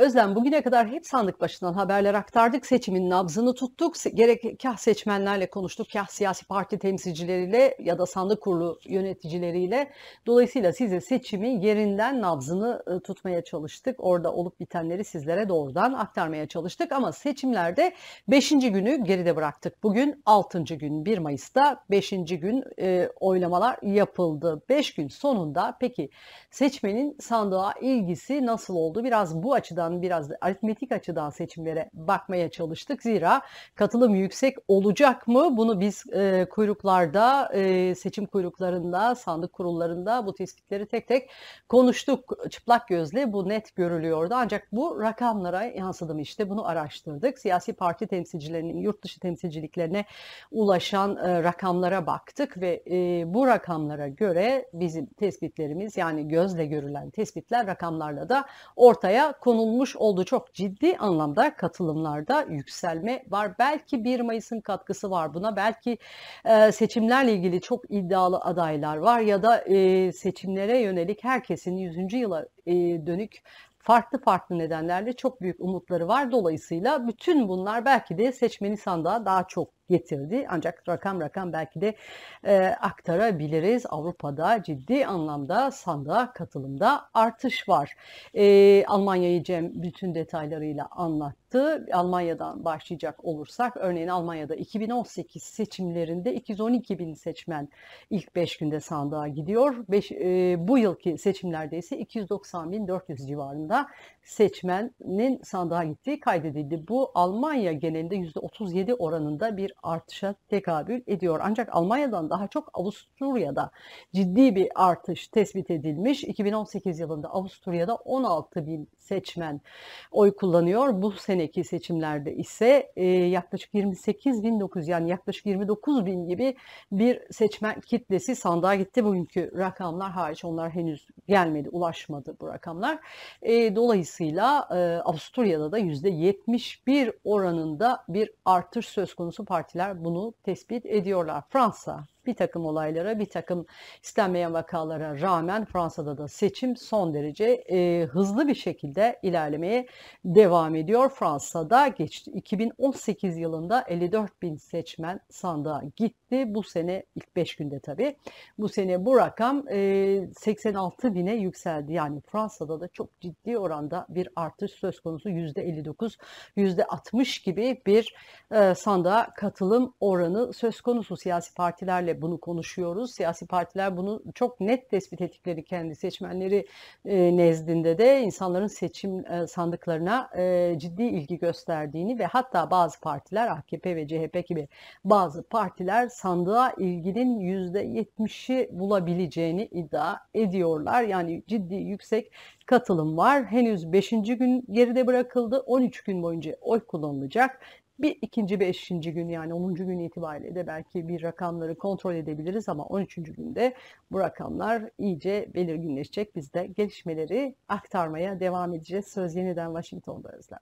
Özlem bugüne kadar hep sandık başından haberler aktardık. Seçimin nabzını tuttuk. Gerek kah seçmenlerle konuştuk, kah siyasi parti temsilcileriyle ya da sandık kurulu yöneticileriyle. Dolayısıyla size seçimin yerinden nabzını ıı, tutmaya çalıştık. Orada olup bitenleri sizlere doğrudan aktarmaya çalıştık. Ama seçimlerde 5. günü geride bıraktık. Bugün 6. gün 1 Mayıs'ta 5. gün e, oylamalar yapıldı. 5 gün sonunda peki seçmenin sandığa ilgisi nasıl oldu? Biraz bu açıdan açıdan biraz da aritmetik açıdan seçimlere bakmaya çalıştık. Zira katılım yüksek olacak mı? Bunu biz e, kuyruklarda, e, seçim kuyruklarında, sandık kurullarında bu tespitleri tek tek konuştuk. Çıplak gözle bu net görülüyordu. Ancak bu rakamlara yansıdı mı işte bunu araştırdık. Siyasi parti temsilcilerinin yurt dışı temsilciliklerine ulaşan e, rakamlara baktık ve e, bu rakamlara göre bizim tespitlerimiz yani gözle görülen tespitler rakamlarla da ortaya konulmuş olmuş oldu. Çok ciddi anlamda katılımlarda yükselme var. Belki 1 Mayıs'ın katkısı var buna. Belki e, seçimlerle ilgili çok iddialı adaylar var ya da e, seçimlere yönelik herkesin 100. yıla e, dönük farklı farklı nedenlerle çok büyük umutları var. Dolayısıyla bütün bunlar belki de seçmeni sandığa daha çok getirdi. Ancak rakam rakam belki de e, aktarabiliriz. Avrupa'da ciddi anlamda sandığa katılımda artış var. E, Almanya'yı Cem bütün detaylarıyla anlattı. Almanya'dan başlayacak olursak örneğin Almanya'da 2018 seçimlerinde 212 bin seçmen ilk 5 günde sandığa gidiyor. Beş, e, bu yılki seçimlerde ise 290 bin 400 civarında seçmenin sandığa gittiği kaydedildi. Bu Almanya genelinde %37 oranında bir artışa tekabül ediyor. Ancak Almanya'dan daha çok Avusturya'da ciddi bir artış tespit edilmiş. 2018 yılında Avusturya'da 16 bin seçmen oy kullanıyor. Bu seneki seçimlerde ise e, yaklaşık 28 bin 9 yani yaklaşık 29 bin gibi bir seçmen kitlesi sandığa gitti. Bugünkü rakamlar hariç onlar henüz gelmedi, ulaşmadı bu rakamlar. E, dolayısıyla e, Avusturya'da da %71 oranında bir artış söz konusu parti partiler bunu tespit ediyorlar. Fransa bir takım olaylara, bir takım istenmeyen vakalara rağmen Fransa'da da seçim son derece e, hızlı bir şekilde ilerlemeye devam ediyor. Fransa'da geçti. 2018 yılında 54 bin seçmen sandığa gitti. Bu sene ilk 5 günde tabii. Bu sene bu rakam e, 86 bine yükseldi. Yani Fransa'da da çok ciddi oranda bir artış söz konusu %59, %60 gibi bir e, sandığa katılım oranı söz konusu siyasi partilerle partilerle bunu konuşuyoruz. Siyasi partiler bunu çok net tespit ettikleri kendi seçmenleri e, nezdinde de insanların seçim e, sandıklarına e, ciddi ilgi gösterdiğini ve hatta bazı partiler AKP ve CHP gibi bazı partiler sandığa ilginin %70'i bulabileceğini iddia ediyorlar. Yani ciddi yüksek katılım var. Henüz 5. gün geride bırakıldı. 13 gün boyunca oy kullanılacak. Bir ikinci ve beşinci gün yani 10. gün itibariyle de belki bir rakamları kontrol edebiliriz ama 13. günde bu rakamlar iyice belirginleşecek. Biz de gelişmeleri aktarmaya devam edeceğiz. Söz yeniden Washington'da Özlem.